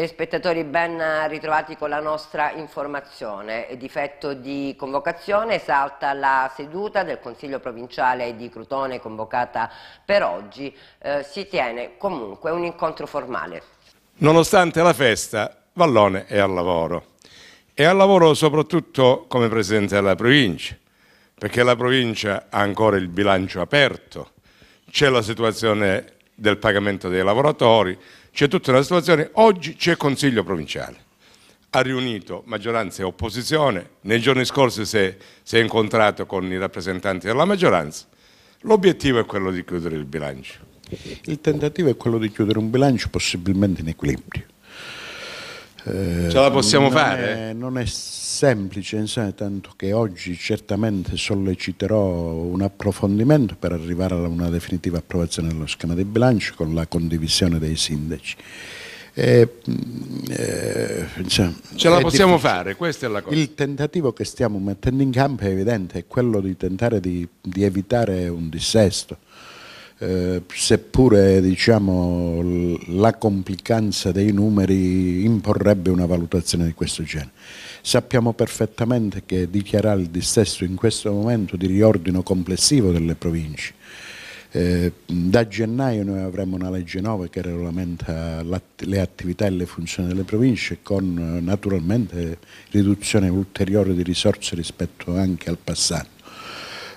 Telespettatori ben ritrovati con la nostra informazione. Difetto di convocazione, salta la seduta del Consiglio Provinciale di Crotone convocata per oggi. Eh, si tiene comunque un incontro formale. Nonostante la festa, Vallone è al lavoro. È al lavoro soprattutto come Presidente della Provincia, perché la Provincia ha ancora il bilancio aperto, c'è la situazione del pagamento dei lavoratori, c'è tutta una situazione, oggi c'è Consiglio provinciale, ha riunito maggioranza e opposizione, nei giorni scorsi si è, si è incontrato con i rappresentanti della maggioranza, l'obiettivo è quello di chiudere il bilancio. Il tentativo è quello di chiudere un bilancio possibilmente in equilibrio. Eh, Ce la possiamo non fare? È, non è semplice, insomma, tanto che oggi certamente solleciterò un approfondimento per arrivare a una definitiva approvazione dello schema di bilancio con la condivisione dei sindaci. Mm, eh, eh, cioè, Ce la possiamo difficile. fare, questa è la cosa. Il tentativo che stiamo mettendo in campo è evidente, è quello di tentare di, di evitare un dissesto eh, seppure diciamo, la complicanza dei numeri imporrebbe una valutazione di questo genere. Sappiamo perfettamente che dichiarare il dissesto in questo momento di riordino complessivo delle province eh, da gennaio noi avremo una legge 9 che regolamenta le attività e le funzioni delle province con eh, naturalmente riduzione ulteriore di risorse rispetto anche al passato.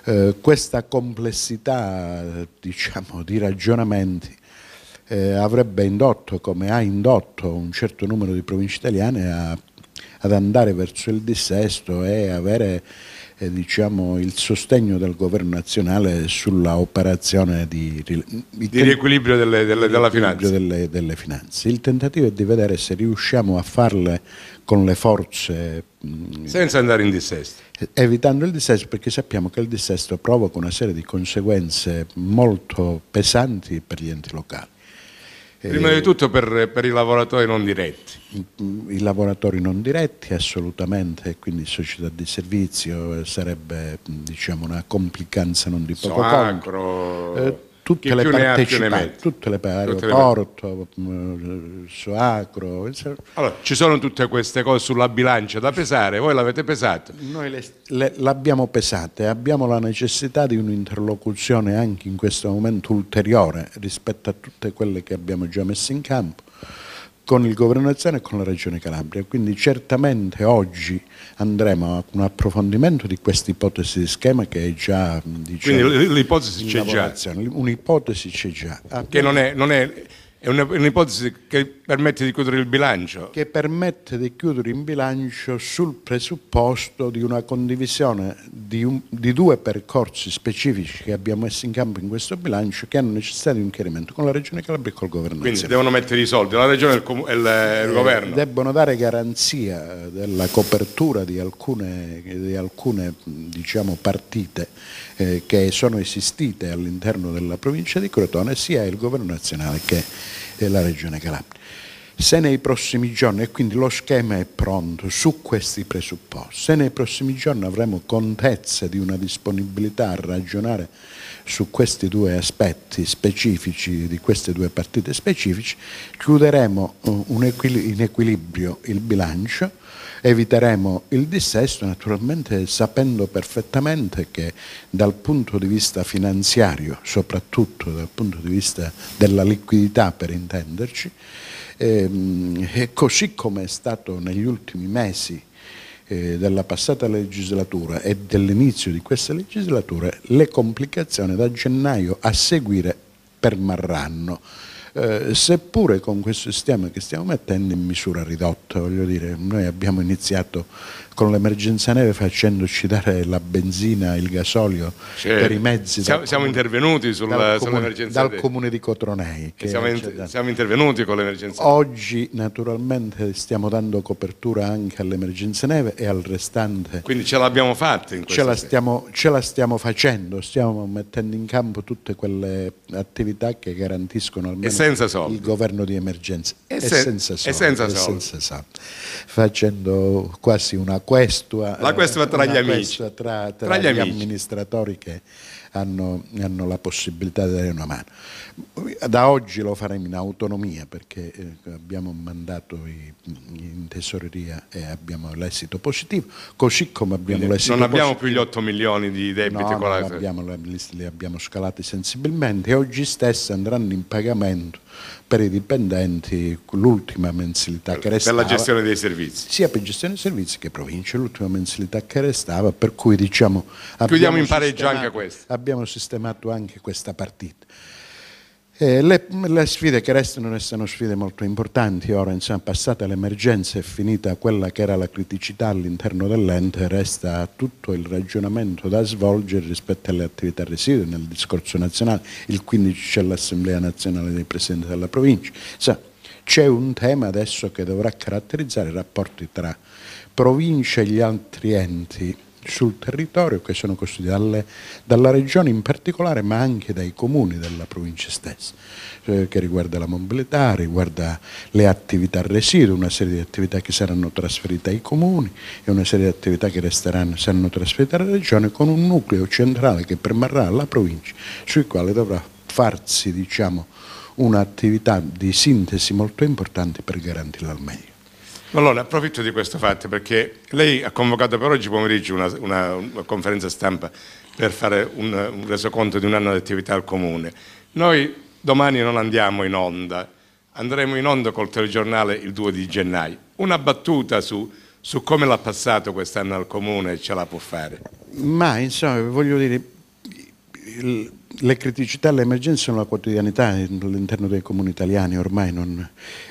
Eh, questa complessità diciamo, di ragionamenti eh, avrebbe indotto, come ha indotto un certo numero di province italiane a, ad andare verso il dissesto e avere eh, diciamo, il sostegno del governo nazionale sulla operazione di, di, di riequilibrio, delle, delle, della riequilibrio delle, delle, finanze. Il tentativo è di vedere se riusciamo a farle con le forze... Senza andare in dissesto. Eh, evitando il dissesto perché sappiamo che il dissesto provoca una serie di conseguenze molto pesanti per gli enti locali. Eh, Prima di tutto per, per, i lavoratori non diretti. I lavoratori non diretti assolutamente, quindi società di servizio eh, sarebbe diciamo, una complicanza non di poco Soacro. conto. Eh, tutte le partecipanti, tutte le aeroporto, Soacro. Allora, ci sono tutte queste cose sulla bilancia da pesare, voi l'avete pesata? Noi le, le, l'abbiamo pesata e abbiamo la necessità di un'interlocuzione anche in questo momento ulteriore rispetto a tutte quelle che abbiamo già messo in campo con il governo Nazione e con la regione Calabria. Quindi certamente oggi andremo a un approfondimento di questa ipotesi di schema che è già... Mm, diciamo, Quindi l'ipotesi c'è già. Un'ipotesi c'è già. Che non è, non è è un'ipotesi che permette di chiudere il bilancio. Che permette di chiudere il bilancio sul presupposto di una condivisione di, un, di due percorsi specifici che abbiamo messo in campo in questo bilancio che hanno necessità di un chiarimento con la Regione Calabria e col Governo. Quindi devono mettere i soldi, la Regione e il, il, eh, il, Governo. Debbono dare garanzia della copertura di alcune, di alcune diciamo, partite eh, che sono esistite all'interno della provincia di Crotone sia il Governo nazionale che della Regione Calabria. Se nei prossimi giorni, e quindi lo schema è pronto su questi presupposti, se nei prossimi giorni avremo contezza di una disponibilità a ragionare su questi due aspetti specifici, di queste due partite specifici, chiuderemo eh, equil in equilibrio il bilancio eviteremo il dissesto naturalmente sapendo perfettamente che dal punto di vista finanziario, soprattutto dal punto di vista della liquidità per intenderci, ehm, così come è stato negli ultimi mesi eh, della passata legislatura e dell'inizio di questa legislatura, le complicazioni da gennaio a seguire permarranno eh, seppure con questo sistema che stiamo mettendo in misura ridotta, voglio dire, noi abbiamo iniziato con l'emergenza neve facendoci dare la benzina, il gasolio cioè, per i mezzi. Siamo, siamo intervenuti sul, dal, comune, dal comune, di Cotronei. Siamo, in, siamo, intervenuti con l'emergenza neve. Oggi naturalmente stiamo dando copertura anche all'emergenza neve e al restante. Quindi ce l'abbiamo fatta in questo ce la, stiamo, ce la stiamo facendo, stiamo mettendo in campo tutte quelle attività che garantiscono almeno... E senza soldi. Il governo di emergenza e, se, senza, soldi, e senza, soldi. senza soldi. Facendo quasi una questua. La questua tra gli amici. Tra, tra, tra, gli, gli amministratori che hanno, hanno la possibilità di dare una mano. Da oggi lo faremo in autonomia perché eh, abbiamo mandato in tesoreria e abbiamo l'esito positivo, così come abbiamo l'esito Non abbiamo positivo. più gli 8 milioni di debiti no, con la... Abbiamo, li abbiamo scalati sensibilmente e oggi stessi andranno in pagamento per i dipendenti l'ultima mensilità per, che restava. Per la gestione dei servizi. Sia per gestione dei servizi che province, l'ultima mensilità che restava, per cui diciamo... Chiudiamo in pareggio anche questo. Abbiamo sistemato anche questa partita. Eh, le, le, sfide che restano restano sfide molto importanti, ora insomma, passata l'emergenza e finita quella che era la criticità all'interno dell'ente, resta tutto il ragionamento da svolgere rispetto alle attività residue nel discorso nazionale, il 15 c'è l'Assemblea Nazionale dei Presidenti della Provincia, sì, c'è un tema adesso che dovrà caratterizzare i rapporti tra provincia e gli altri enti sul territorio che sono costruiti dalle, dalla regione in particolare ma anche dai comuni della provincia stessa cioè che riguarda la mobilità, riguarda le attività residue, una serie di attività che saranno trasferite ai comuni e una serie di attività che resteranno, saranno trasferite alla regione con un nucleo centrale che permarrà alla provincia sui quali dovrà farsi diciamo, un'attività di sintesi molto importante per garantirla al meglio. Allora, approfitto di questo fatto perché lei ha convocato per oggi pomeriggio una, una, una conferenza stampa per fare un, un resoconto di un anno di attività al Comune. Noi domani non andiamo in onda, andremo in onda col telegiornale il 2 di gennaio. Una battuta su, su come l'ha passato quest'anno al Comune ce la può fare? Ma insomma, voglio dire, le criticità, e le emergenze sono la quotidianità all'interno dei comuni italiani ormai, non,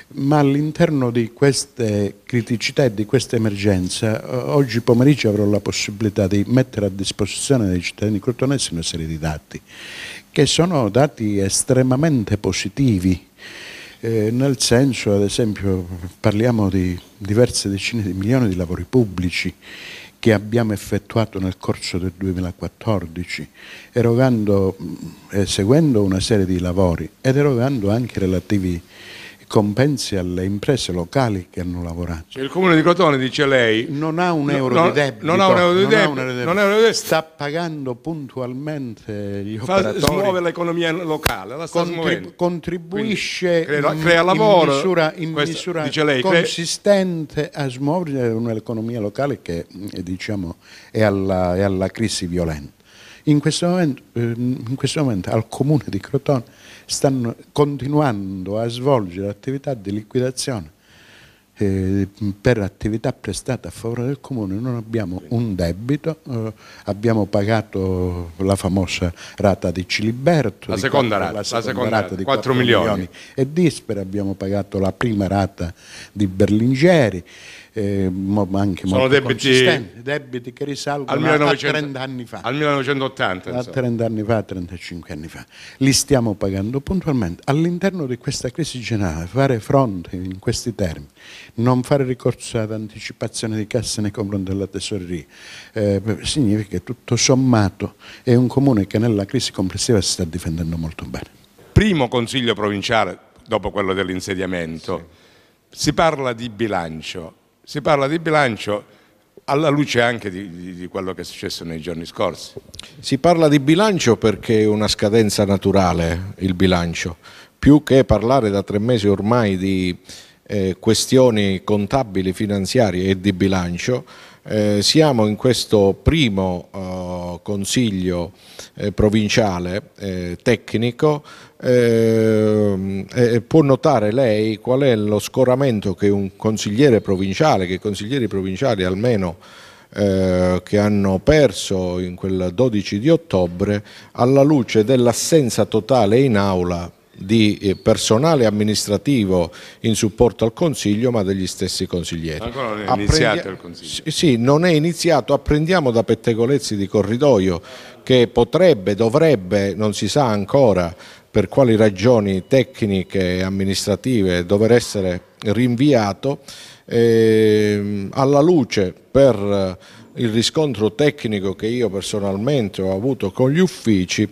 ma all'interno di queste criticità e di questa emergenza eh, oggi pomeriggio avrò la possibilità di mettere a disposizione dei cittadini crotonesi una serie di dati, che sono dati estremamente positivi. Eh, nel senso, ad esempio, parliamo di diverse decine di milioni di lavori pubblici che abbiamo effettuato nel corso del 2014, erogando, mm, eh, seguendo una serie di lavori ed erogando anche relativi compensi alle imprese locali che hanno lavorato. Il comune di Crotone, dice lei, non ha un euro non, di debito. Non ha un euro di debito. sta pagando puntualmente gli Fa, operatori. Smuove l'economia locale, la Contrib contribuisce Quindi, crea, crea lavoro, in misura, in questa, misura lei, consistente a smuovere un'economia locale che diciamo, è alla, è alla crisi violenta. In questo momento, eh, in questo momento al comune di Crotone stanno continuando a svolgere attività di liquidazione eh, per attività prestate a favore del comune non abbiamo un debito, eh, abbiamo pagato la famosa rata di Ciliberto, la, di seconda, 4, rata, la seconda, seconda, rata, di 4, 4 milioni. milioni e Dispera, abbiamo pagato la prima rata di Berlingeri eh, anche Sono debiti, debiti, che risalgono 1900, a 30 anni fa. Al 1980. A 30 anni fa, a 35 anni fa. Li stiamo pagando puntualmente. All'interno di questa crisi generale, fare fronte in questi termini, non fare ricorso ad anticipazione di cassa nei confronti della tesoreria, eh, significa che tutto sommato è un comune che nella crisi complessiva si sta difendendo molto bene. Primo consiglio provinciale dopo quello dell'insediamento, sì. si parla di bilancio si parla di bilancio alla luce anche di, di, di, quello che è successo nei giorni scorsi. Si parla di bilancio perché è una scadenza naturale il bilancio, più che parlare da tre mesi ormai di eh, questioni contabili, finanziarie e di bilancio, eh, siamo in questo primo eh, consiglio eh, provinciale eh, tecnico eh, può notare lei qual è lo scoramento che un consigliere provinciale, che i consiglieri provinciali almeno eh, che hanno perso in quel 12 di ottobre, alla luce dell'assenza totale in aula di eh, personale amministrativo in supporto al Consiglio ma degli stessi consiglieri. Ancora non è Apprendi... il Consiglio. Sì, non è iniziato, apprendiamo da pettegolezzi di corridoio che potrebbe, dovrebbe, non si sa ancora, per quali ragioni tecniche e amministrative dover essere rinviato eh, alla luce per eh, il riscontro tecnico che io personalmente ho avuto con gli uffici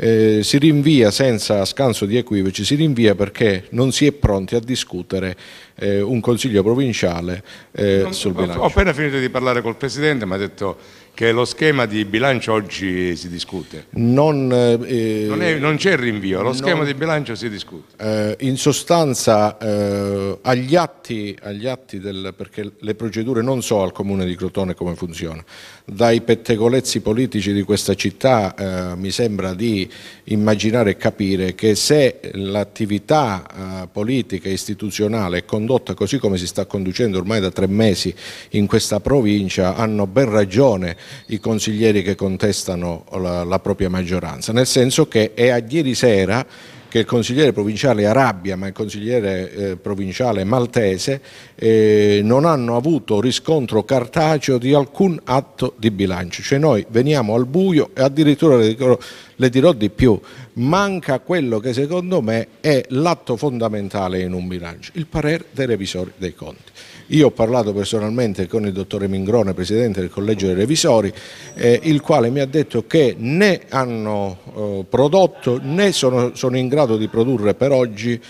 eh, si rinvia senza scanso di equivoci, si rinvia perché non si è pronti a discutere eh, un consiglio provinciale eh, non, sul bilancio. Ho appena finito di parlare col Presidente, mi ha detto che lo schema di bilancio oggi si discute. Non, eh, non c'è rinvio, lo non, schema di bilancio si discute. Eh, in sostanza eh, agli atti, agli atti del, perché le procedure non so al Comune di Crotone come funzionano dai pettegolezzi politici di questa città eh, mi sembra di immaginare e capire che se l'attività eh, politica e istituzionale è condotta così come si sta conducendo ormai da tre mesi in questa provincia hanno ben ragione i consiglieri che contestano la, la propria maggioranza, nel senso che è a ieri sera che il consigliere provinciale Arabia ma il consigliere eh, provinciale Maltese eh, non hanno avuto riscontro cartaceo di alcun atto di bilancio, cioè noi veniamo al buio e addirittura le dirò, le dirò di più, manca quello che secondo me è l'atto fondamentale in un bilancio, il parere dei revisori dei conti. Io ho parlato personalmente con il dottore Mingrone, presidente del Collegio dei Revisori, eh, il quale mi ha detto che né hanno eh, prodotto né sono, sono, in grado di produrre per oggi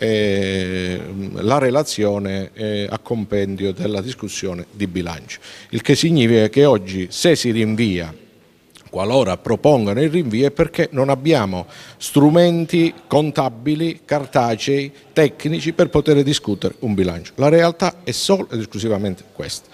eh, la relazione eh, a compendio della discussione di bilancio, il che significa che oggi se si rinvia qualora propongano il rinvio è perché non abbiamo strumenti contabili, cartacei, tecnici per poter discutere un bilancio. La realtà è solo ed esclusivamente questa.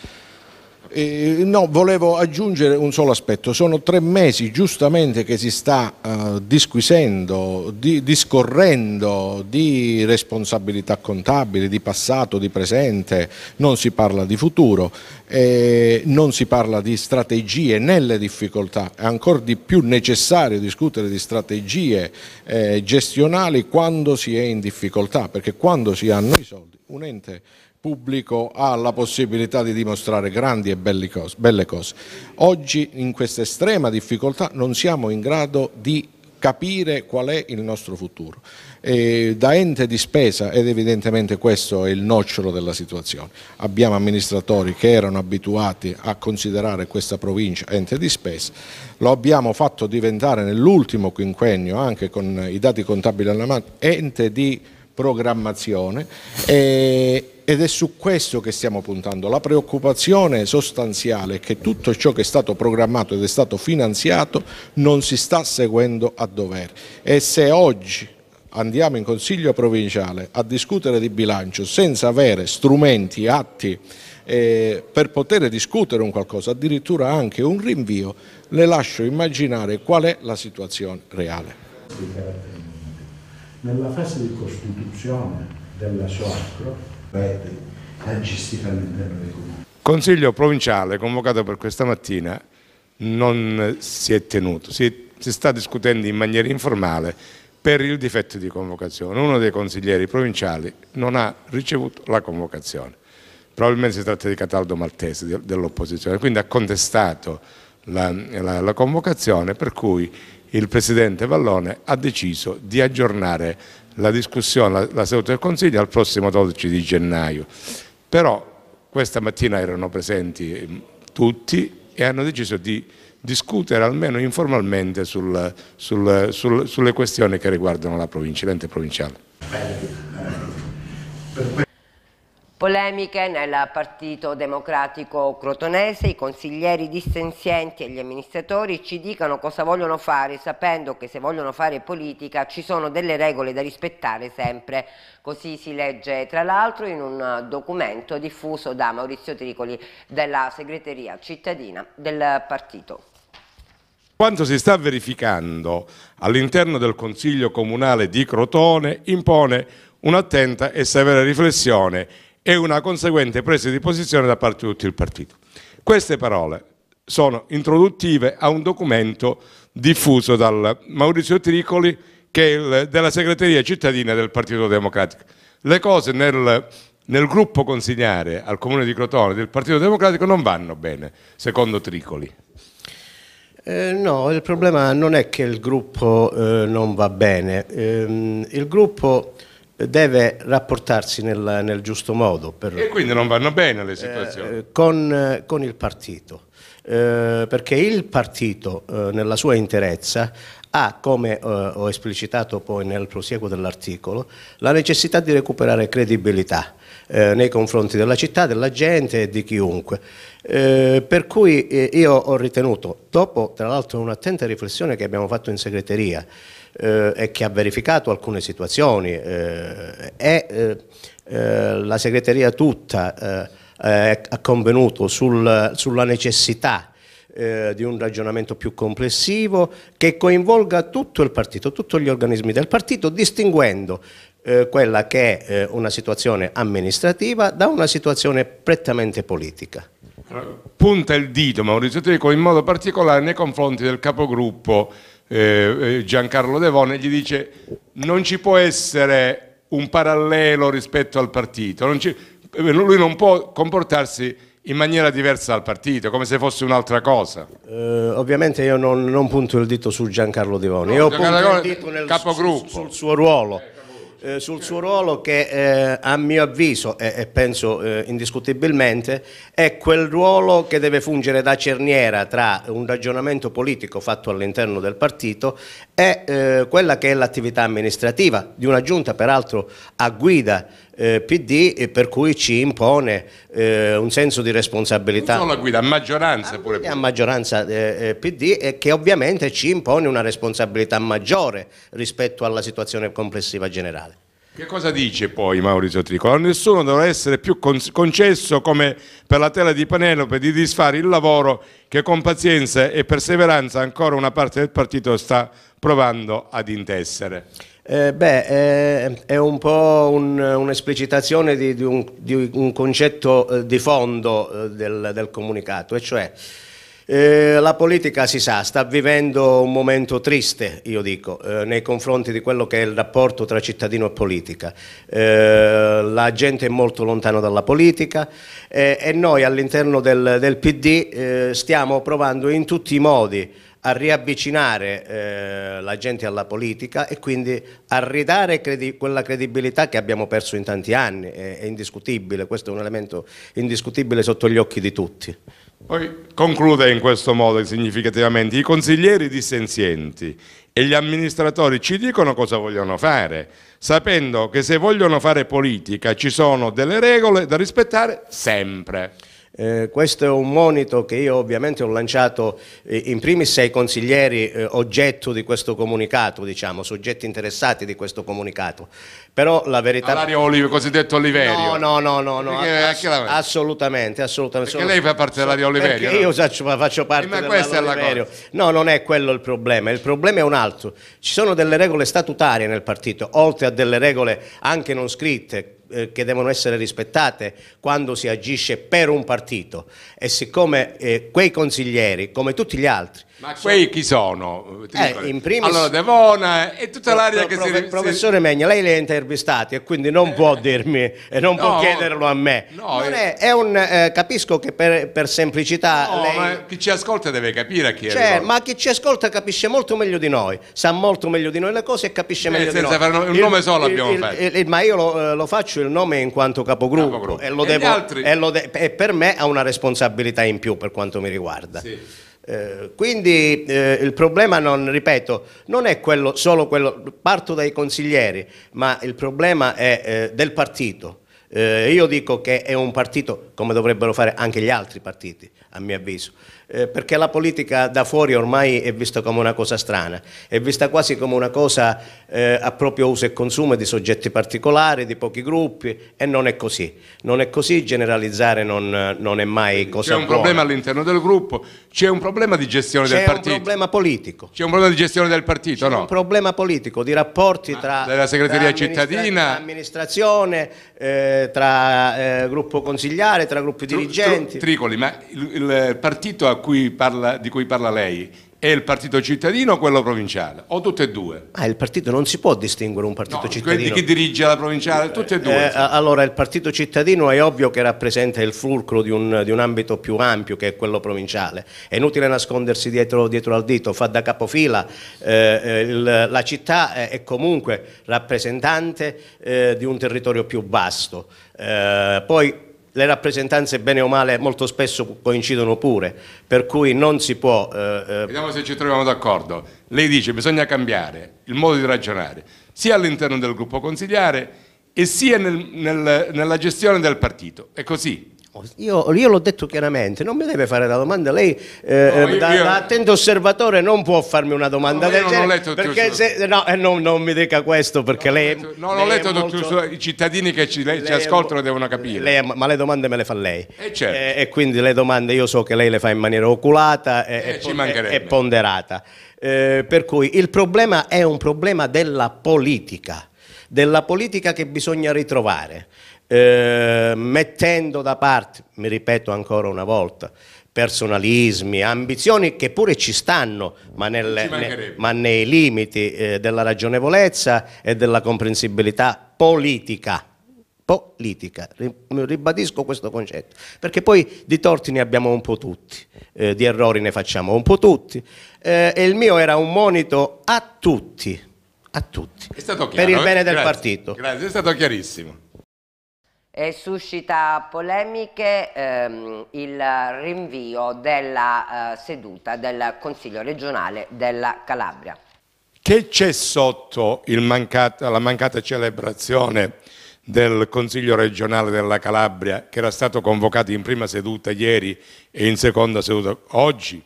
Eh, no, volevo aggiungere un solo aspetto. Sono tre mesi giustamente che si sta eh, disquisendo, di, discorrendo di responsabilità contabili, di passato, di presente, non si parla di futuro, eh, non si parla di strategie nelle difficoltà. È ancora di più necessario discutere di strategie eh, gestionali quando si è in difficoltà, perché quando si hanno i soldi un ente pubblico ha la possibilità di dimostrare grandi e cose, belle cose. Oggi in questa estrema difficoltà non siamo in grado di capire qual è il nostro futuro. E da ente di spesa, ed evidentemente questo è il nocciolo della situazione, abbiamo amministratori che erano abituati a considerare questa provincia ente di spesa, lo abbiamo fatto diventare nell'ultimo quinquennio, anche con i dati contabili alla mano, ente di programmazione e, ed è su questo che stiamo puntando. La preoccupazione sostanziale è che tutto ciò che è stato programmato ed è stato finanziato non si sta seguendo a dovere e se oggi andiamo in consiglio provinciale a discutere di bilancio senza avere strumenti, atti eh, per poter discutere un qualcosa, addirittura anche un rinvio, le lascio immaginare qual è la situazione reale. Nella fase di costituzione della SOACRO ripeto, è gestita all'interno dei comuni. Consiglio provinciale convocato per questa mattina non si è tenuto, si, si sta discutendo in maniera informale per il difetto di convocazione. Uno dei consiglieri provinciali non ha ricevuto la convocazione. Probabilmente si tratta di Cataldo Maltese dell'opposizione, quindi ha contestato la, la, la convocazione per cui il Presidente Vallone ha deciso di aggiornare la discussione, la, la seduta del Consiglio al prossimo 12 di gennaio. Però questa mattina erano presenti eh, tutti e hanno deciso di discutere almeno informalmente sul, sul, sul, sulle questioni che riguardano la provincia, l'ente provinciale. Bene. Per Polemiche nel Partito Democratico Crotonese, i consiglieri dissenzienti e gli amministratori ci dicono cosa vogliono fare, sapendo che se vogliono fare politica ci sono delle regole da rispettare sempre. Così si legge tra l'altro in un documento diffuso da Maurizio Tricoli della segreteria cittadina del partito. Quanto si sta verificando all'interno del Consiglio Comunale di Crotone impone un'attenta e severa riflessione e una conseguente presa di posizione da parte di tutto il partito. Queste parole sono introduttive a un documento diffuso dal Maurizio Tricoli che è della segreteria cittadina del Partito Democratico. Le cose nel, nel gruppo consigliare al comune di Crotone del Partito Democratico non vanno bene, secondo Tricoli. Eh, no, il problema non è che il gruppo eh, non va bene, ehm, il gruppo deve rapportarsi nel, nel giusto modo. Per, e quindi non vanno bene le situazioni. Eh, con, eh, con, il partito, eh, perché il partito eh, nella sua interezza ha, come eh, ho esplicitato poi nel prosieguo dell'articolo, la necessità di recuperare credibilità eh, nei confronti della città, della gente e di chiunque. Eh, per cui io ho ritenuto, dopo tra l'altro un'attenta riflessione che abbiamo fatto in segreteria, e eh, che ha verificato alcune situazioni eh, e eh, la segreteria tutta ha convenuto sul, sulla necessità eh, di un ragionamento più complessivo che coinvolga tutto il partito, tutti gli organismi del partito, distinguendo eh, quella che è eh, una situazione amministrativa da una situazione prettamente politica. Punta il dito Maurizio Teco in modo particolare nei confronti del capogruppo eh, eh, Giancarlo Devone, gli dice non ci può essere un parallelo rispetto al partito, non ci, eh, lui non può comportarsi in maniera diversa dal partito, come se fosse un'altra cosa. Eh, ovviamente io non, non, punto il dito su Giancarlo Devone, no, io Giancarlo punto il dito nel, capogruppo. sul suo ruolo. Eh, sul suo ruolo che eh, a mio avviso e, e penso eh, indiscutibilmente è quel ruolo che deve fungere da cerniera tra un ragionamento politico fatto all'interno del partito è eh, quella che è l'attività amministrativa di una giunta peraltro a guida eh, PD e per cui ci impone eh, un senso di responsabilità. Non solo a guida, a maggioranza pure. A maggioranza eh, eh, PD e che ovviamente ci impone una responsabilità maggiore rispetto alla situazione complessiva generale. Che cosa dice poi Maurizio Tricola? A nessuno dovrà essere più concesso come per la tela di Penelope di disfare il lavoro che con pazienza e perseveranza ancora una parte del partito sta provando ad intessere. Eh, beh, eh, è un po' un'esplicitazione di, di, un, di, un, concetto eh, di fondo eh, del, del comunicato, e cioè eh, la politica si sa, sta vivendo un momento triste, io dico, eh, nei confronti di quello che è il rapporto tra cittadino e politica. Eh, la gente è molto lontana dalla politica eh, e noi all'interno del, del, PD eh, stiamo provando in tutti i modi a riavvicinare eh, la gente alla politica e quindi a ridare credi quella credibilità che abbiamo perso in tanti anni, è, è indiscutibile, questo è un elemento indiscutibile sotto gli occhi di tutti. Poi conclude in questo modo significativamente, i consiglieri dissenzienti e gli amministratori ci dicono cosa vogliono fare, sapendo che se vogliono fare politica ci sono delle regole da rispettare sempre. Eh, questo è un monito che io ovviamente ho lanciato eh, in primis ai consiglieri eh, oggetto di questo comunicato, diciamo, soggetti interessati di questo comunicato. Però la verità... Alario Oliverio, cosiddetto Oliverio. No, no, no, no, no ass la... assolutamente, assolutamente. Perché lei fa parte dell'Ario Oliverio. No? Io faccio, eh, parte dell'Aria Oliverio. No, non è quello il problema, il problema è un altro. Ci sono delle regole statutarie nel partito, oltre a delle regole anche non scritte, eh, che devono essere rispettate quando si agisce per un partito e siccome eh, quei consiglieri, come tutti gli altri, ma Quei chi sono? Eh, in primis, allora Devona e tutta l'area che prof, si... Professore Megna, lei li ha intervistati e quindi non eh, può dirmi e non no, può chiederlo a me. No, eh. è, è un, eh, capisco che per, per semplicità... No, lei... chi ci ascolta deve capire a chi cioè, è. Ma chi ci ascolta capisce molto meglio di noi, sa molto meglio di noi le cose e capisce eh, meglio di noi. Fare un nome solo il, abbiamo il, fatto. Il, ma io lo, eh, lo, faccio il nome in quanto capogruppo, capogruppo. E, devo, e, altri... e, de e per me ha una responsabilità in più per quanto mi riguarda. Sì. Eh, quindi eh, il problema non, ripeto, non è quello, solo quello, parto dai consiglieri, ma il problema è eh, del partito eh, io dico che è un partito come dovrebbero fare anche gli altri partiti, a mio avviso, eh, perché la politica da fuori ormai è vista come una cosa strana, è vista quasi come una cosa eh, a proprio uso e consumo di soggetti particolari, di pochi gruppi e non è così. Non è così, generalizzare non, non è mai cosa C'è un buona. problema all'interno del gruppo, c'è un problema di gestione del partito. C'è un problema politico. C'è un problema di gestione del partito, no? un problema politico, di rapporti tra... Della segreteria tra cittadina. Amministra amministrazione, eh, tra eh, gruppo consigliare, tra gruppi dirigenti. tricoli, ma il, il partito cui parla, di cui parla lei è il partito cittadino o quello provinciale? O tutte e due? Ah, il partito non si può distinguere un partito no, cittadino. Chi dirige la provinciale, tutte e due. Eh, allora, il partito cittadino è ovvio che rappresenta il fulcro di un, di un, ambito più ampio che è quello provinciale. È inutile nascondersi dietro, dietro al dito, fa da capofila. Eh, eh il, la città è, comunque rappresentante eh, di un territorio più vasto. Eh, poi le rappresentanze bene o male molto spesso coincidono pure, per cui non si può... Eh, eh Vediamo se ci troviamo d'accordo. Lei dice che bisogna cambiare il modo di ragionare, sia all'interno del gruppo consigliare e sia nel, nel, nella gestione del partito. È così? Oh, io, io l'ho detto chiaramente, non mi deve fare la domanda, lei eh, no, eh, da, io... da, attento osservatore non può farmi una domanda no, del genere, perché se, no, eh, non, non, mi dica questo perché no, lei... No, ho letto, molto... tutto, i cittadini che ci, lei, lei ci ascoltano è, devono capire. Lei, ma le domande me le fa lei. Eh, certo. e, eh, e, quindi le domande io so che lei le fa in maniera oculata e, eh, e, e ponderata. per cui il problema è un problema della politica della politica che bisogna ritrovare. Ehm, mettendo da parte, mi ripeto ancora una volta, personalismi, ambizioni che pure ci stanno, ma, nel, ci ne, ma nei limiti eh, della ragionevolezza e della comprensibilità politica. Politica, ribadisco questo concetto, perché poi di torti ne abbiamo un po' tutti, eh, di errori ne facciamo un po' tutti, eh, e il mio era un monito a tutti, a tutti, chiaro, per il bene eh? del grazie, partito. Grazie, è stato chiarissimo. E suscita polemiche ehm, il rinvio della eh, seduta del Consiglio regionale della Calabria. Che c'è sotto mancata, la mancata celebrazione del Consiglio regionale della Calabria che era stato convocato in prima seduta ieri e in seconda seduta oggi?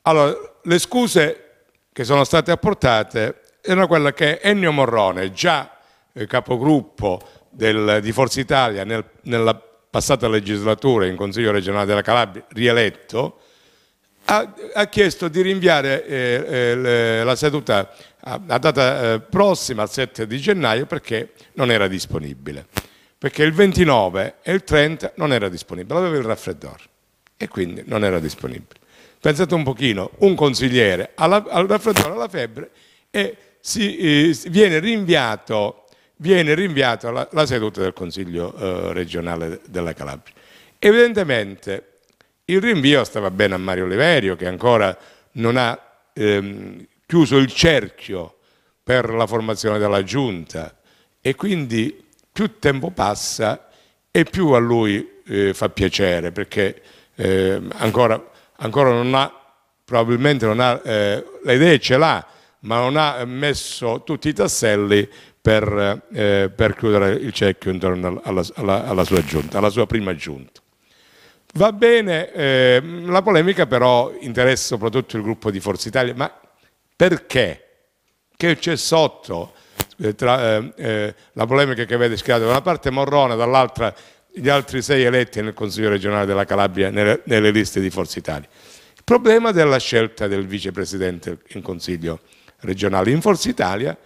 Allora, le scuse che sono state apportate erano quelle che Ennio Morrone, già eh, capogruppo del, di Forza Italia nel, nella passata legislatura in Consiglio regionale della Calabria, rieletto, ha, ha chiesto di rinviare eh, eh, la seduta a, data eh, prossima, al 7 di gennaio, perché non era disponibile. Perché il 29 e il 30 non era disponibile, aveva il raffreddore e quindi non era disponibile. Pensate un pochino, un consigliere alla, al raffreddore, alla febbre e si, eh, viene rinviato viene rinviata la, la, seduta del Consiglio eh, regionale della Calabria. Evidentemente il rinvio stava bene a Mario Leverio che ancora non ha ehm, chiuso il cerchio per la formazione della giunta e quindi più tempo passa e più a lui eh, fa piacere perché eh, ancora, ancora, non ha, probabilmente non ha, eh, le idee ce l'ha, ma non ha messo tutti i tasselli per, eh, per chiudere il cerchio intorno alla, alla, alla, sua giunta, alla sua prima giunta. Va bene, eh, la polemica però interessa soprattutto il gruppo di Forza Italia, ma perché? Che c'è sotto eh, tra, eh, eh, la polemica che avete schierato da una parte Morrone, dall'altra gli altri sei eletti nel Consiglio regionale della Calabria nelle, nelle liste di Forza Italia. Il problema della scelta del vicepresidente in Consiglio regionale. In Forza Italia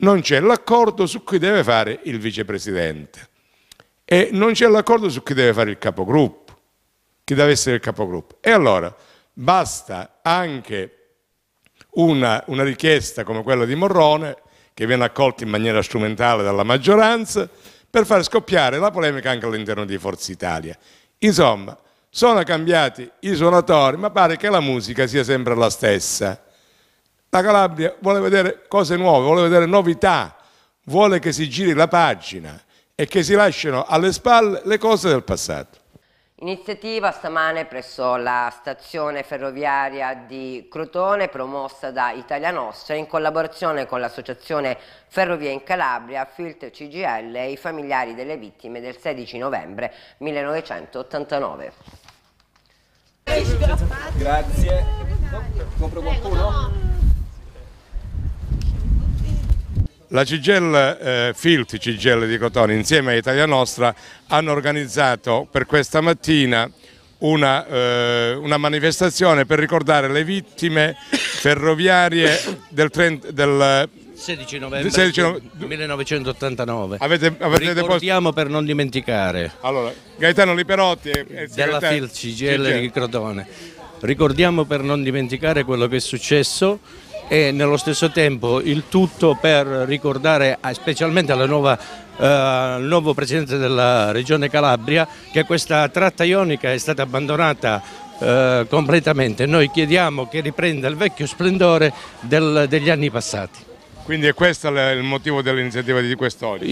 non c'è l'accordo su chi deve fare il vicepresidente e non c'è l'accordo su chi deve fare il capogruppo, chi deve essere il capogruppo. E allora basta anche una, una richiesta come quella di Morrone, che viene accolta in maniera strumentale dalla maggioranza, per far scoppiare la polemica anche all'interno di Forza Italia. Insomma, sono cambiati i suonatori, ma pare che la musica sia sempre la stessa. La Calabria vuole vedere cose nuove, vuole vedere novità, vuole che si giri la pagina e che si lasciano alle spalle le cose del passato. Iniziativa stamane presso la stazione ferroviaria di Crotone promossa da Italia Nostra in collaborazione con l'associazione Ferrovie in Calabria, Filt CGL e i familiari delle vittime del 16 novembre 1989. Grazie. Compro qualcuno? La Cigel eh, Filt, Cigel di Cotone, insieme a Italia Nostra, hanno organizzato per questa mattina una, eh, una manifestazione per ricordare le vittime ferroviarie del, 30, del 16 novembre 16 no... 1989. Avete, avete Ricordiamo deposto... per non dimenticare. Allora, Gaetano Liperotti... È, e della Filt Cigel di Cotone. Ricordiamo per non dimenticare quello che è successo e nello stesso tempo il tutto per ricordare eh, specialmente alla nuova al eh, uh, nuovo presidente della regione Calabria che questa tratta ionica è stata abbandonata uh, completamente. Noi chiediamo che riprenda il vecchio splendore del, degli anni passati. Quindi è questo il motivo dell'iniziativa di quest'oggi?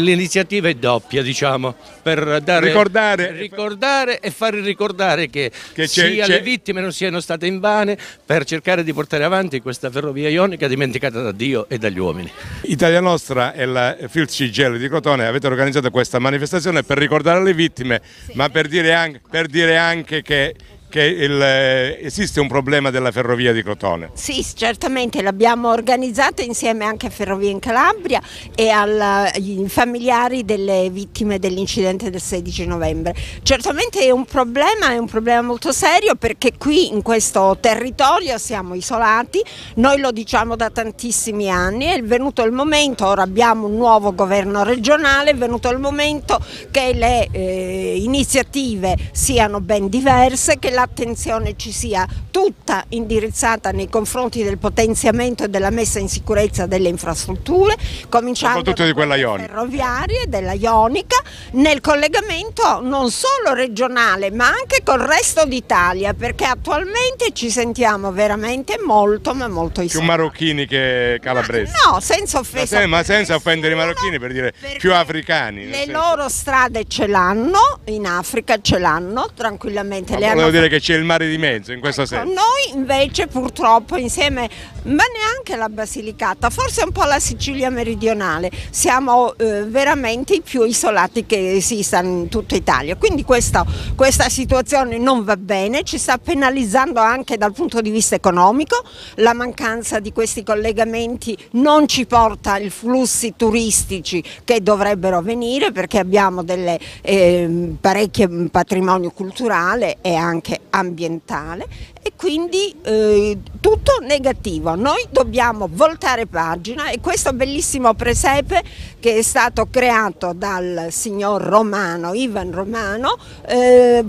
L'iniziativa è doppia, diciamo, per dare, ricordare, ricordare e far ricordare che, che sia le vittime non siano state in vane per cercare di portare avanti questa ferrovia ionica dimenticata da Dio e dagli uomini. Italia Nostra e la Filz Cigello di Crotone avete organizzato questa manifestazione per ricordare le vittime, sì. ma per dire anche, per dire anche che che il, eh, esiste un problema della ferrovia di Crotone. Sì, certamente l'abbiamo organizzata insieme anche a Ferrovie in Calabria e ai eh, familiari delle vittime dell'incidente del 16 novembre. Certamente è un problema, è un problema molto serio perché qui in questo territorio siamo isolati, noi lo diciamo da tantissimi anni, è venuto il momento, ora abbiamo un nuovo governo regionale, è venuto il momento che le eh, iniziative siano ben diverse, che la l'attenzione ci sia tutta indirizzata nei confronti del potenziamento e della messa in sicurezza delle infrastrutture, cominciando da quelle ferroviarie, della Ionica, nel collegamento non solo regionale ma anche col resto d'Italia, perché attualmente ci sentiamo veramente molto ma molto isolati. Più marocchini che calabresi? no, senza offesa. Ma, se, ma senza offendere i marocchini per dire più africani. Le senso. loro strade ce l'hanno, in Africa ce l'hanno tranquillamente. Ma le hanno dire che c'è il mare di mezzo in questa ecco, sede. Noi invece purtroppo insieme, ma neanche la Basilicata, forse un po' la Sicilia meridionale, siamo eh, veramente i più isolati che esistano in tutta Italia. Quindi questa, questa situazione non va bene, ci sta penalizzando anche dal punto di vista economico, la mancanza di questi collegamenti non ci porta ai flussi turistici che dovrebbero venire perché abbiamo delle, eh, parecchie mm, patrimonio culturale e anche ambientale e quindi eh, tutto negativo. Noi dobbiamo voltare pagina e questo bellissimo presepe che è stato creato dal signor Romano, Ivan Romano, eh,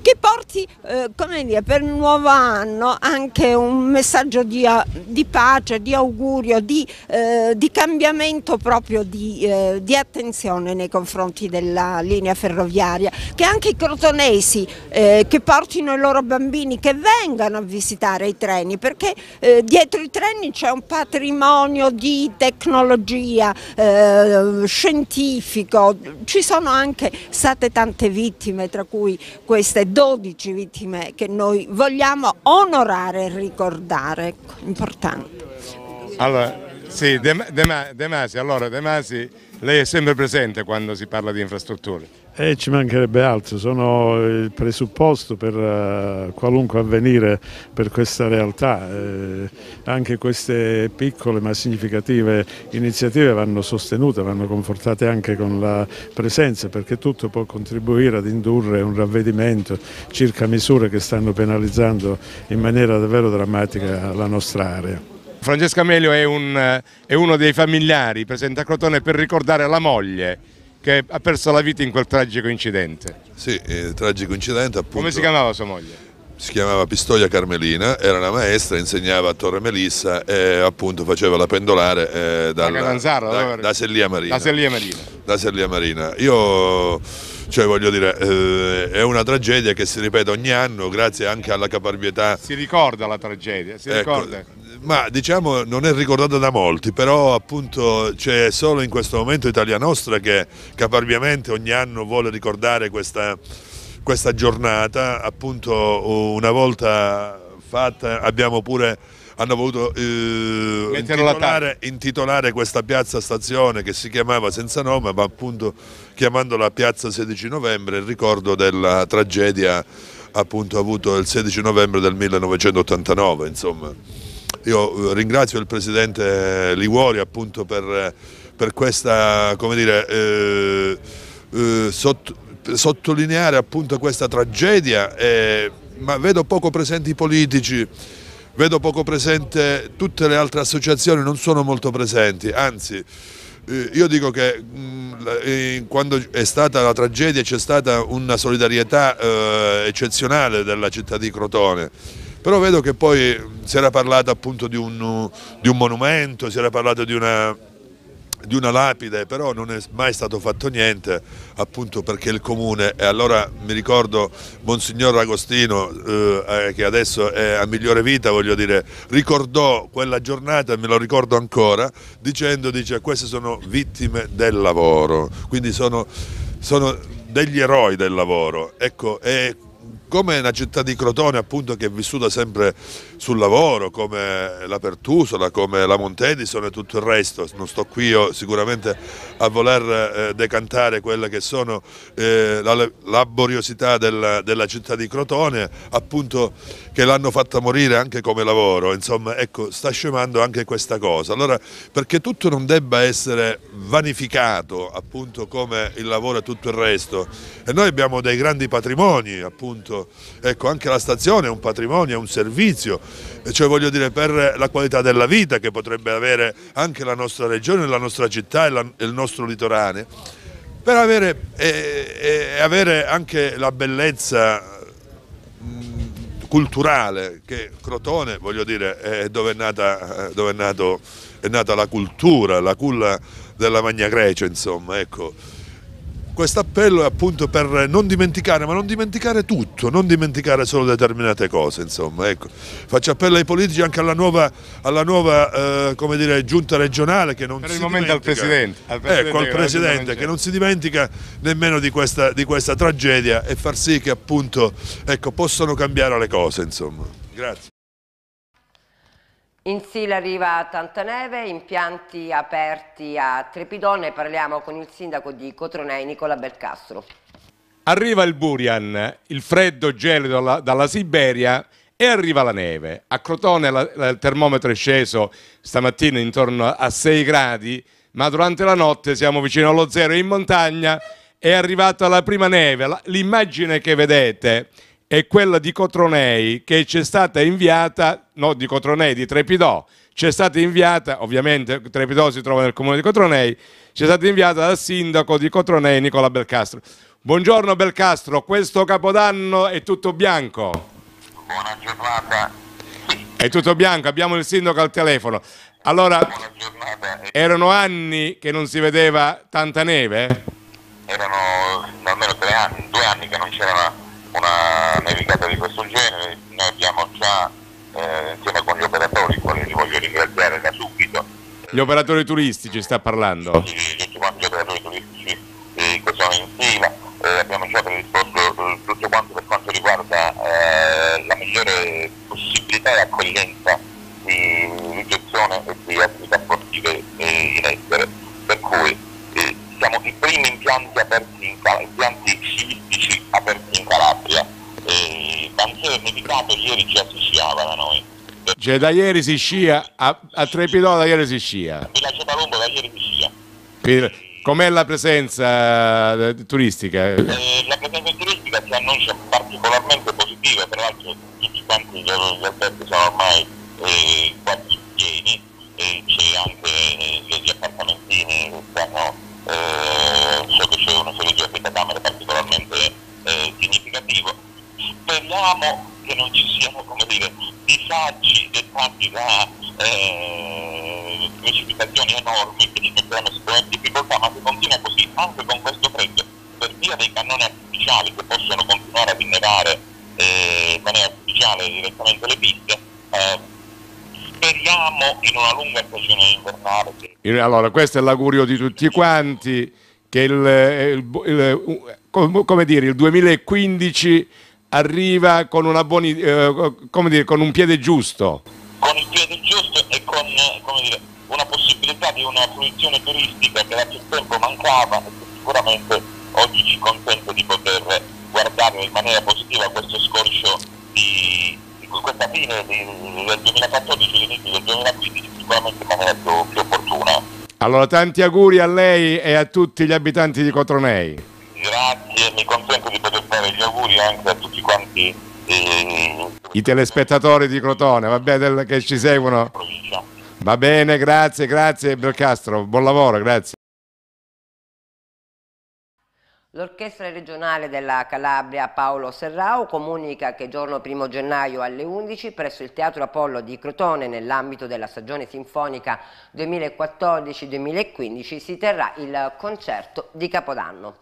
che porti eh, come dire, per il nuovo anno anche un messaggio di, eh, di pace, di augurio, di, eh, di cambiamento proprio di, eh, di, attenzione nei confronti della linea ferroviaria, che anche i crotonesi che portino i loro bambini che vengono andano a visitare i treni perché eh, dietro i treni c'è un patrimonio di tecnologia eh, scientifico, ci sono anche state tante vittime tra cui queste 12 vittime che noi vogliamo onorare e ricordare, ecco, importante. Allora. Sì, De, De, De, Masi, allora De Masi, lei è sempre presente quando si parla di infrastrutture. Eh, ci mancherebbe altro, sono il presupposto per eh, qualunque avvenire per questa realtà. Eh, anche queste piccole ma significative iniziative vanno sostenute, vanno confortate anche con la presenza perché tutto può contribuire ad indurre un ravvedimento circa misure che stanno penalizzando in maniera davvero drammatica la nostra area. Francesca Melio è, un, è uno dei familiari presenti a Crotone per ricordare la moglie che ha perso la vita in quel tragico incidente. Sì, il eh, tragico incidente appunto. Come si chiamava sua moglie? si chiamava Pistoia Carmelina, era una maestra, insegnava a Torre Melissa e appunto faceva la pendolare eh, dalla, da, da Sellia Marina. Da Sellia Marina. Da Sellia Marina. Io cioè voglio dire, eh, è una tragedia che si ripete ogni anno grazie anche alla caparbietà. Si ricorda la tragedia, si ecco, ricorda. Ma diciamo non è ricordata da molti, però appunto c'è solo in questo momento Italia Nostra che caparbiamente ogni anno vuole ricordare questa, questa giornata, appunto una volta fatta abbiamo pure hanno voluto eh, intitolare, intitolare, questa piazza stazione che si chiamava senza nome, ma appunto chiamandola piazza 16 novembre, in ricordo della tragedia appunto avuto il 16 novembre del 1989. Insomma. Io eh, ringrazio il presidente Liguori appunto per, per questa, come dire, eh, eh, sotto, sottolineare appunto questa tragedia, eh, ma vedo poco presenti i politici vedo poco presente tutte le altre associazioni, non sono molto presenti, anzi eh, io dico che mm, eh, quando è stata la tragedia c'è stata una solidarietà eh, eccezionale della città di Crotone, però vedo che poi mm, si era parlato appunto di un, di un monumento, si era parlato di una di una lapide, però non è mai stato fatto niente appunto perché il comune e allora mi ricordo Monsignor Agostino eh, eh, che adesso è a migliore vita, voglio dire, ricordò quella giornata, me lo ricordo ancora, dicendo dice queste sono vittime del lavoro, quindi sono, sono degli eroi del lavoro. Ecco, e come una città di Crotone appunto che è vissuta sempre sul lavoro, come la Pertusola, come la Montedison e tutto il resto, non sto qui io sicuramente a voler eh, decantare quelle che sono eh, la laboriosità della, della, città di Crotone, appunto che l'hanno fatta morire anche come lavoro, insomma ecco sta scemando anche questa cosa, allora perché tutto non debba essere vanificato appunto come il lavoro e tutto il resto e noi abbiamo dei grandi patrimoni appunto punto. Ecco, anche la stazione è un patrimonio, è un servizio, cioè voglio dire per la qualità della vita che potrebbe avere anche la nostra regione, la nostra città e, la, e il nostro litorale, per avere, e, e avere anche la bellezza culturale che Crotone, voglio dire, è dove è nata, eh, dove è nato, è nata la cultura, la culla della Magna Grecia, insomma, ecco questo appello è appunto per non dimenticare, ma non dimenticare tutto, non dimenticare solo determinate cose. insomma. Ecco. Faccio appello ai politici anche alla nuova, alla nuova eh, dire, giunta regionale che non per si il momento al Presidente, al Presidente, ecco, al Presidente che non si dimentica nemmeno di questa, di questa tragedia e far sì che appunto ecco, possano cambiare le cose. Insomma. Grazie. In Sila arriva tanta neve, impianti aperti a Trepidone, parliamo con il sindaco di Cotronei, Nicola Belcastro. Arriva il Burian, il freddo gelido dalla, dalla Siberia e arriva la neve. A Crotone la, la, il termometro è sceso stamattina intorno a 6 gradi, ma durante la notte siamo vicino allo zero in montagna, è arrivata la prima neve. L'immagine che vedete è quella di Cotronei che ci è stata inviata, no di Cotronei, di Trepidò, ci è stata inviata, ovviamente Trepidò si trova nel comune di Cotronei, ci è stata inviata dal sindaco di Cotronei Nicola Belcastro. Buongiorno Belcastro, questo capodanno è tutto bianco. Buona giornata. È tutto bianco, abbiamo il sindaco al telefono. Allora, erano anni che non si vedeva tanta neve? Erano almeno tre anni, due anni che non c'era una nevicata di questo genere, noi abbiamo già eh, insieme con gli operatori, i quali li voglio ringraziare da subito. Gli operatori turistici sta parlando? Sì, tutti quanti gli operatori turistici eh, che sono in fila, eh, abbiamo già predisposto eh, tutto quanto per quanto riguarda eh, la migliore possibilità di accoglienza di ricezione e di attività sportive eh, in essere, per cui siamo i primi impianti aperti in impianti civilistici aperti condizioni dedicate ieri già si sciava da noi. Cioè da ieri si scia, a, a Trepidò da ieri si scia. Villaggia Palombo da ieri si scia. Per, com'è la presenza eh, turistica? Eh, la presenza turistica si annuncia particolarmente positiva, tra l'altro tutti quanti gli alberghi sono ormai eh, quasi pieni, e c'è anche eh, gli appartamentini che stanno, eh, so che c'è una serie di camere particolari Speriamo che non ci siano dire, disagi dettati da eh, precipitazioni enormi che ci metteranno sicuramente in difficoltà, ma se continua così anche con questo freddo, per via dei cannoni artificiali che possono continuare ad innevare eh, in maniera artificiale direttamente le piste, eh, speriamo in una lunga stagione invernale. Allora, questo è l'augurio di tutti quanti, che il, eh, il, il, eh, come dire, il 2015 arriva con, buoni, eh, dire, con un piede giusto. Con il piede giusto e con eh, dire, una possibilità di una fruizione turistica che da più tempo mancava e che sicuramente oggi ci consente di poter guardare in maniera positiva questo scorcio di, di questa fine di, del 2014 e inizio del 2015 sicuramente in maniera più, più opportuna. Allora tanti auguri a lei e a tutti gli abitanti di Cotronei. Grazie, mi con- fare gli auguri anche a tutti quanti eh, i telespettatori di Crotone, vabbè, del, che ci seguono. Va bene, grazie, grazie Belcastro, buon lavoro, grazie. L'orchestra regionale della Calabria Paolo Serrao comunica che giorno 1 gennaio alle 11 presso il Teatro Apollo di Crotone nell'ambito della stagione sinfonica 2014-2015 si terrà il concerto di Capodanno.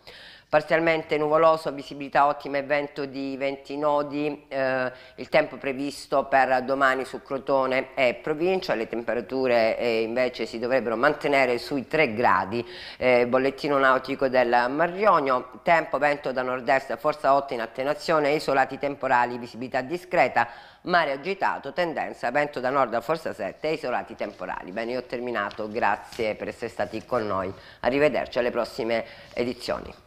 Parzialmente nuvoloso, visibilità ottima e vento di 20 nodi, eh, il tempo previsto per domani su Crotone e provincia, le temperature eh, invece si dovrebbero mantenere sui 3 gradi, eh, bollettino nautico del Marionio, tempo vento da nord-est, forza 8 in attenuazione, isolati temporali, visibilità discreta, mare agitato, tendenza vento da nord a forza 7 isolati temporali. Bene, io ho terminato, grazie per essere stati con noi, arrivederci alle prossime edizioni.